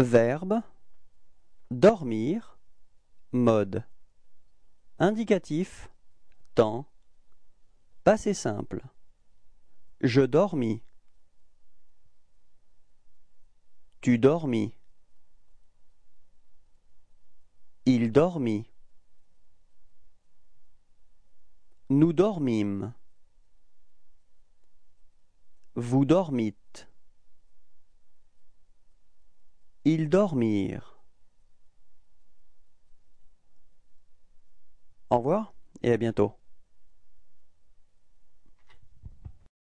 Verbe dormir mode indicatif temps passé simple Je dormis Tu dormis Il dormit Nous dormîmes Vous dormîtes ils dormirent. Au revoir et à bientôt.